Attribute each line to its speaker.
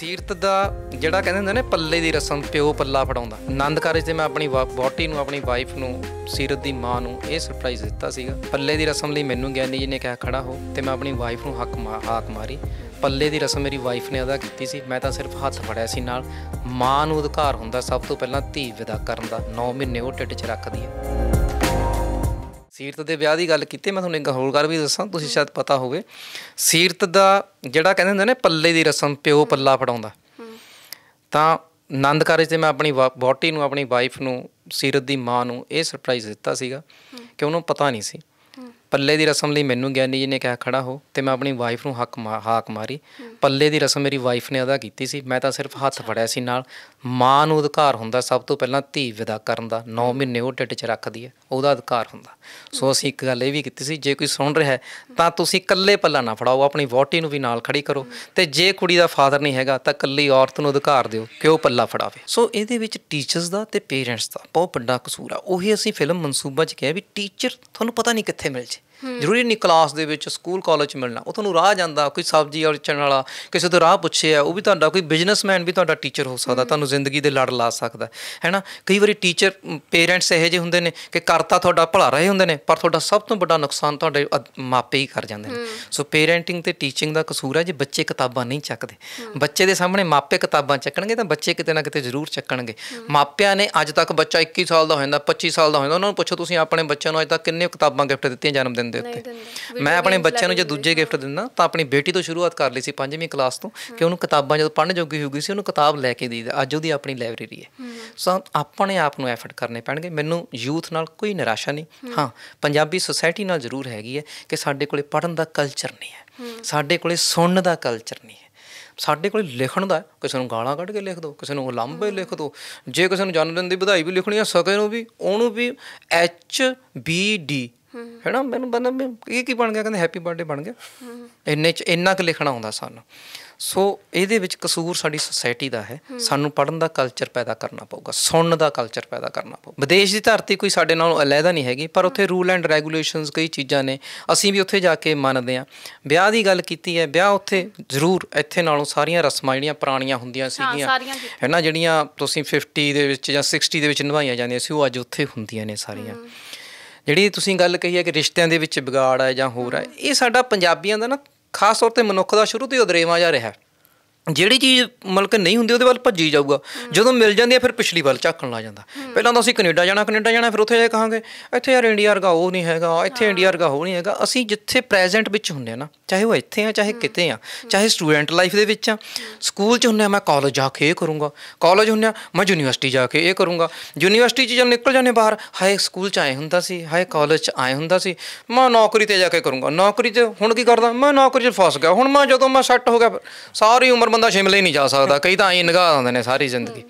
Speaker 1: ਸੀਰਤ ਦਾ ਜਿਹੜਾ ਕਹਿੰਦੇ ਹੁੰਦੇ ਨੇ ਪੱਲੇ ਦੀ ਰਸਮ ਪਿਓ ਪੱਲਾ ਫੜਾਉਂਦਾ ਆਨੰਦ ਕਾਰਜ ਤੇ ਮੈਂ ਆਪਣੀ ਬੋਟੀ ਨੂੰ ਆਪਣੀ ਵਾਈਫ ਨੂੰ ਸੀਰਤ ਦੀ ਮਾਂ ਨੂੰ ਇਹ ਸਰਪ੍ਰਾਈਜ਼ ਦਿੱਤਾ ਸੀਗਾ ਪੱਲੇ ਦੀ ਰਸਮ ਲਈ ਮੈਨੂੰ ਗਿਆਨੀ ਜੀ ਨੇ ਕਿਹਾ ਖੜਾ ਹੋ ਤੇ ਮੈਂ ਆਪਣੀ ਵਾਈਫ ਨੂੰ ਹੱਕ ਹਾਕ ਮਾਰੀ ਪੱਲੇ ਦੀ ਰਸਮ ਮੇਰੀ ਵਾਈਫ ਨੇ ਅਦਾ ਕੀਤੀ ਸੀ ਮੈਂ ਤਾਂ ਸਿਰਫ ਹੱਥ ਫੜਿਆ ਸੀ ਨਾਲ ਮਾਂ ਨੂੰ ਅਧਿਕਾਰ ਹੁੰਦਾ ਸਭ ਤੋਂ ਪਹਿਲਾਂ ਧੀ ਵਿਦਾ ਕਰਨ ਦਾ 9 ਮਹੀਨੇ ਉਹ ਟਿੱਡ 'ਚ ਰੱਖਦੀ ਹੈ ਸੀਰਤ ਦੇ ਵਿਆਹ ਦੀ ਗੱਲ ਕੀਤੀ ਮੈਂ ਤੁਹਾਨੂੰ ਇੱਕ ਹੋਰ ਗੱਲ ਵੀ ਦੱਸਾਂ ਤੁਸੀਂ ਸ਼ਾਇਦ ਪਤਾ ਹੋਵੇ ਸੀਰਤ ਦਾ ਜਿਹੜਾ ਕਹਿੰਦੇ ਹੁੰਦੇ ਨੇ ਪੱਲੇ ਦੀ ਰਸਮ ਪਿਓ ਪੱਲਾ ਫੜਾਉਂਦਾ ਤਾਂ ਆਨੰਦ ਕਾਰਜ ਤੇ ਮੈਂ ਆਪਣੀ ਬੋਟੀ ਨੂੰ ਆਪਣੀ ਵਾਈਫ ਨੂੰ ਸੀਰਤ ਦੀ ਮਾਂ ਨੂੰ ਇਹ ਸਰਪ੍ਰਾਈਜ਼ ਦਿੱਤਾ ਸੀਗਾ ਕਿ ਉਹਨੂੰ ਪਤਾ ਨਹੀਂ ਸੀ ਪੱਲੇ ਦੀ ਰਸਮ ਲਈ ਮੈਨੂੰ ਗਿਆਨੀ ਜੀ ਨੇ ਕਿਹਾ ਖੜਾ ਹੋ ਤੇ ਮੈਂ ਆਪਣੀ ਵਾਈਫ ਨੂੰ ਹੱਕ ਹਾਕ ਮਾਰੀ ਪੱਲੇ ਦੀ ਰਸਮ ਮੇਰੀ ਵਾਈਫ ਨੇ ਅਦਾ ਕੀਤੀ ਸੀ ਮੈਂ ਤਾਂ ਸਿਰਫ ਹੱਥ ਫੜਿਆ ਸੀ ਨਾਲ ਮਾਂ ਨੂੰ ਅਧਿਕਾਰ ਹੁੰਦਾ ਸਭ ਤੋਂ ਪਹਿਲਾਂ ਧੀ ਵਿਦਾ ਕਰਨ ਦਾ 9 ਮਹੀਨੇ ਉਹ ਟਿੱਟ 'ਚ ਰੱਖਦੀ ਹੈ ਉਹਦਾ ਅਧਿਕਾਰ ਹੁੰਦਾ ਸੋ ਅਸੀਂ ਇੱਕ ਗੱਲ ਇਹ ਵੀ ਕੀਤੀ ਸੀ ਜੇ ਕੋਈ ਸੁਣ ਰਿਹਾ ਹੈ ਤਾਂ ਤੁਸੀਂ ਇਕੱਲੇ ਪੱਲਾ ਨਾ ਫੜਾਓ ਆਪਣੀ ਵੋਟੀ ਨੂੰ ਵੀ ਨਾਲ ਖੜੀ ਕਰੋ ਤੇ ਜੇ ਕੁੜੀ ਦਾ ਫਾਦਰ ਨਹੀਂ ਹੈਗਾ ਤਾਂ ਇਕੱਲੀ ਔਰਤ ਨੂੰ ਅਧਿਕਾਰ ਦਿਓ ਕਿ ਉਹ ਪੱਲਾ ਫੜਾਵੇ ਸੋ ਇਹਦੇ ਵਿੱਚ ਟੀਚਰਸ ਦਾ ਤੇ ਪੇਰੈਂਟਸ ਦਾ ਬਹੁਤ ਵੱਡਾ ਕਸੂਰ ਆ ਉਹੀ ਅਸੀਂ ਫਿਲਮ ਮਨਸੂਬਾ 'ਚ ਕਿਹਾ ਵੀ ਟੀਚਰ ਤੁਹਾਨੂੰ ਪਤਾ ਨਹੀਂ ਕਿੱਥੇ ਮਿਲ ਜੇ ਜ਼ਰੂਰੀ ਨਹੀਂ ਕਲਾਸ ਦੇ ਵਿੱਚ ਸਕੂਲ ਕਾਲਜ ਚ ਮਿਲਣਾ ਉਹ ਤੁਹਾਨੂੰ ਰਾਹ ਜਾਂਦਾ ਕੋਈ ਸਬਜ਼ੀ ਚਣ ਵਾਲਾ ਕਿਸੇ ਤੋਂ ਰਾਹ ਪੁੱਛੇ ਆ ਉਹ ਵੀ ਤੁਹਾਡਾ ਕੋਈ ਬਿਜ਼ਨਸਮੈਨ ਵੀ ਤੁਹਾਡਾ ਟੀਚਰ ਹੋ ਸਕਦਾ ਤੁਹਾਨੂੰ ਜ਼ਿੰਦਗੀ ਦੇ ਲੜ ਲਾ ਸਕਦਾ ਹੈਨਾ ਕਈ ਵਾਰੀ ਟੀਚਰ ਪੇਰੈਂਟਸ ਇਹੋ ਜਿਹੇ ਹੁੰਦੇ ਨੇ ਕਿ ਕਰਤਾ ਤੁਹਾਡਾ ਭਲਾ ਰਹੇ ਹੁੰਦੇ ਨੇ ਪਰ ਤੁਹਾਡਾ ਸਭ ਤੋਂ ਵੱਡਾ ਨੁਕਸਾਨ ਤੁਹਾਡੇ ਮਾਪੇ ਹੀ ਕਰ ਜਾਂਦੇ ਨੇ ਸੋ ਪੇਰੈਂਟਿੰਗ ਤੇ ਟੀਚਿੰਗ ਦਾ ਕਸੂਰ ਹੈ ਜੇ ਬੱਚੇ ਕਿਤਾਬਾਂ ਨਹੀਂ ਚੱਕਦੇ ਬੱਚੇ ਦੇ ਸਾਹਮਣੇ ਮਾਪੇ ਕਿਤਾਬਾਂ ਚੱਕਣਗੇ ਤਾਂ ਬੱਚੇ ਕਿਤੇ ਨਾ ਕਿਤੇ ਜ਼ਰੂਰ ਚੱਕਣਗੇ ਮਾਪਿਆਂ ਨੇ ਅੱਜ ਤੱਕ ਬੱਚਾ 21 ਸਾਲ ਦਾ ਹੋ ਜਾਂਦਾ 25 ਸਾਲ ਦਾ ਹੋ ਜਾਂਦਾ ਉਹਨਾਂ ਨੂੰ ਪੁੱਛੋ ਤੁਸੀਂ ਆਪਣੇ ਬੱਚਿਆਂ ਨੂੰ ਅੱਜ ਤੱਕ ਕਿੰਨੇ ਕਿਤਾਬਾਂ ਗਿਫਟ ਦਿੱਤੀਆਂ ਜਨਮ ਜਨਮ ਦਿਨ ਦੇ ਉੱਤੇ ਮੈਂ ਆਪਣੇ ਬੱਚਿਆਂ ਨੂੰ ਜੇ ਦੂਜੇ ਗਿਫਟ ਦਿੰਦਾ ਤਾਂ ਆਪਣੀ ਬੇਟੀ ਤੋਂ ਸ਼ੁਰੂਆਤ ਕਰ ਲਈ ਸੀ 5ਵੀਂ ਕਲਾਸ ਤੋਂ ਕਿ ਉਹਨੂੰ ਕਿਤਾਬਾਂ ਜਦੋਂ ਪੜ੍ਹਨ ਜੋਗੀ ਹੋ ਗਈ ਸੀ ਉਹਨੂੰ ਕਿਤਾਬ ਲੈ ਕੇ ਦੇ ਅੱਜ ਉਹਦੀ ਆਪਣੀ ਲਾਇਬ੍ਰੇਰੀ ਹੈ ਸੋ ਆਪਣੇ ਆਪ ਨੂੰ ਐਫਰਟ ਕਰਨੇ ਪੈਣਗੇ ਮੈਨੂੰ ਯੂਥ ਨਾਲ ਕੋਈ ਨਿਰਾਸ਼ਾ ਨਹੀਂ ਹਾਂ ਪੰਜਾਬੀ ਸੋਸਾਇਟੀ ਨਾਲ ਜ਼ਰੂਰ ਹੈਗੀ ਹੈ ਕਿ ਸਾਡੇ ਕੋਲੇ ਪੜਨ ਦਾ ਕਲਚਰ ਨਹੀਂ ਹੈ ਸਾਡੇ ਕੋਲੇ ਸੁਣਨ ਦਾ ਕਲਚਰ ਨਹੀਂ ਹੈ ਸਾਡੇ ਕੋਲੇ ਲਿਖਣ ਦਾ ਕਿਸੇ ਨੂੰ ਗਾਲਾਂ ਕੱਢ ਕੇ ਲਿਖ ਦੋ ਕਿਸੇ ਨੂੰ ਲੰਬੇ ਲਿਖ ਦੋ ਜੇ ਕਿਸੇ ਨੂੰ ਜਨਮ ਦਿਨ ਦੀ ਵਧਾਈ ਵੀ ਲਿਖਣੀ ਆ ਸਕੇ ਨੂੰ ਵੀ ਉਹਨੂੰ ਵੀ ਐਚ ਬੀ ਡੀ ਨਾ ਮੈਨੂੰ ਬੰਦਾ ਇਹ ਕੀ ਬਣ ਗਿਆ ਕਹਿੰਦੇ ਹੈਪੀ ਬਰਥਡੇ ਬਣ ਗਿਆ ਇੰਨੇ ਚ ਇੰਨਾ ਕੁ ਲਿਖਣਾ ਹੁੰਦਾ ਸਾਨੂੰ ਸੋ ਇਹਦੇ ਵਿੱਚ ਕਸੂਰ ਸਾਡੀ ਸੋਸਾਇਟੀ ਦਾ ਹੈ ਸਾਨੂੰ ਪੜਨ ਦਾ ਕਲਚਰ ਪੈਦਾ ਕਰਨਾ ਪਊਗਾ ਸੁਣਨ ਦਾ ਕਲਚਰ ਪੈਦਾ ਕਰਨਾ ਪਊਗਾ ਵਿਦੇਸ਼ ਦੀ ਧਰਤੀ ਕੋਈ ਸਾਡੇ ਨਾਲੋਂ ਅਲੈਦਾ ਨਹੀਂ ਹੈਗੀ ਪਰ ਉੱਥੇ ਰੂਲ ਐਂਡ ਰੈਗੂਲੇਸ਼ਨਸ ਕਈ ਚੀਜ਼ਾਂ ਨੇ ਅਸੀਂ ਵੀ ਉੱਥੇ ਜਾ ਕੇ ਮੰਨਦੇ ਆ ਵਿਆਹ ਦੀ ਗੱਲ ਕੀਤੀ ਹੈ ਵਿਆਹ ਉੱਥੇ ਜ਼ਰੂਰ ਇੱਥੇ ਨਾਲੋਂ ਸਾਰੀਆਂ ਰਸਮਾਂ ਜਿਹੜੀਆਂ ਪੁਰਾਣੀਆਂ ਹੁੰਦੀਆਂ ਸੀਗੀਆਂ ਹੈ ਨਾ ਜਿਹੜੀਆਂ ਤੁਸੀਂ 50 ਦੇ ਵਿੱਚ ਜਾਂ 60 ਦੇ ਵਿੱਚ ਨਿਭਾਈਆਂ ਜਾਂਦੀਆਂ ਸੀ ਉਹ ਅੱਜ ਉੱਥੇ ਹੁੰਦੀਆਂ ਨੇ ਸਾਰੀਆਂ ਜਿਹੜੀ ਤੁਸੀਂ ਗੱਲ ਕਹੀ ਹੈ ਕਿ ਰਿਸ਼ਤਿਆਂ ਦੇ ਵਿੱਚ ਵਿਗਾੜ ਆ ਜਾਂ ਹੋਰ ਆ ਇਹ ਸਾਡਾ ਪੰਜਾਬੀਆਂ ਦਾ ਨਾ ਖਾਸ ਤੌਰ ਤੇ ਮਨੁੱਖ ਦਾ ਸ਼ੁਰੂ ਤੋਂ ਹੀ ਉਦਰੇਵਾ ਜਾ ਰਿਹਾ ਹੈ ਜਿਹੜੀ ਚੀਜ਼ ਮਲਕ ਨਹੀਂ ਹੁੰਦੀ ਉਹਦੇ ਵੱਲ ਭੱਜੀ ਜਾਊਗਾ ਜਦੋਂ ਮਿਲ ਜਾਂਦੀ ਹੈ ਫਿਰ ਪਿਛਲੀ ਵੱਲ ਝਾਕਣ ਲੱਗ ਜਾਂਦਾ ਪਹਿਲਾਂ ਤਾਂ ਅਸੀਂ ਕੈਨੇਡਾ ਜਾਣਾ ਕੈਨੇਡਾ ਜਾਣਾ ਫਿਰ ਉੱਥੇ ਜਾ ਕੇ ਕਹਾਂਗੇ ਇੱਥੇ ਯਾਰ ਇੰਡੀਆ ਵਰਗਾ ਉਹ ਨਹੀਂ ਹੈਗਾ ਇੱਥੇ ਇੰਡੀਆ ਵਰਗਾ ਹੋ ਨਹੀਂ ਹੈਗਾ ਅਸੀਂ ਜਿੱਥੇ ਪ੍ਰੈਜ਼ੈਂਟ ਵਿੱਚ ਹੁੰਦੇ ਆ ਨਾ ਚਾਹੇ ਉਹ ਇੱਥੇ ਆ ਚਾਹੇ ਕਿਤੇ ਆ ਚਾਹੇ ਸਟੂਡੈਂਟ ਲਾਈਫ ਦੇ ਵਿੱਚ ਆ ਸਕੂਲ 'ਚ ਹੁੰਦੇ ਆ ਮੈਂ ਕਾਲਜ ਜਾ ਕੇ ਇਹ ਕਰੂੰਗਾ ਕਾਲਜ ਹੁੰਦੇ ਆ ਮੈਂ ਯੂਨੀਵਰਸਿਟੀ ਜਾ ਕੇ ਇਹ ਕਰੂੰਗਾ ਯੂਨੀਵਰਸਿਟੀ 'ਚ ਜਦ ਨਿਕਲ ਜਾਂਦੇ ਬਾਹਰ ਹਾਏ ਸਕੂਲ 'ਚ ਆਏ ਹੁੰਦਾ ਸੀ ਹਾਏ ਕਾਲਜ 'ਚ ਆਏ ਹੁੰਦਾ ਸੀ ਮੈਂ ਨੌਕਰੀ ਤੇ ਜਾ ਕੇ ਕਰੂੰਗਾ ਨੌਕਰੀ 'ਚ ਹੁਣ ਕੀ ਕਰਦਾ ਮੈਂ ਨੌਕਰੀ 'ਚ ਫਸ ਗਿਆ ਹੁਣ ਮੈਂ ਜਦੋਂ ਮੈਂ ਸੈੱਟ ਹੋ ਗਿਆ ਸਾਰੀ ਉਮਰ ਬੰਦਾ ਸ਼ਿਮਲੇ ਨਹੀਂ ਜਾ ਸਕਦਾ ਕਈ ਤਾਂ ਐਂ ਨਿਗਾਹ ਆਉਂਦੇ ਨੇ ਸਾਰੀ ਜ਼ਿੰਦਗੀ